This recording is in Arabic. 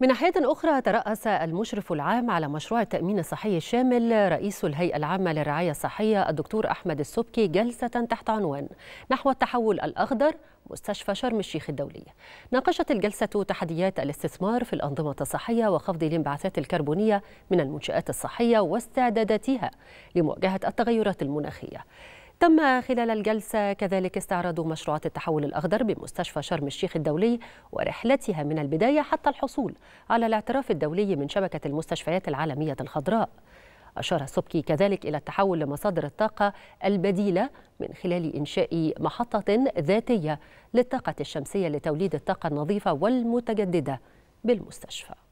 من ناحية أخرى ترأس المشرف العام على مشروع التأمين الصحي الشامل رئيس الهيئة العامة للرعاية الصحية الدكتور أحمد السبكي جلسة تحت عنوان نحو التحول الأخضر مستشفى شرم الشيخ الدولي ناقشت الجلسة تحديات الاستثمار في الأنظمة الصحية وخفض الانبعاثات الكربونية من المنشآت الصحية واستعداداتها لمواجهة التغيرات المناخية تم خلال الجلسة كذلك استعراض مشروعات التحول الأخضر بمستشفى شرم الشيخ الدولي ورحلتها من البداية حتى الحصول على الاعتراف الدولي من شبكة المستشفيات العالمية الخضراء أشار سبكي كذلك إلى التحول لمصادر الطاقة البديلة من خلال إنشاء محطة ذاتية للطاقة الشمسية لتوليد الطاقة النظيفة والمتجددة بالمستشفى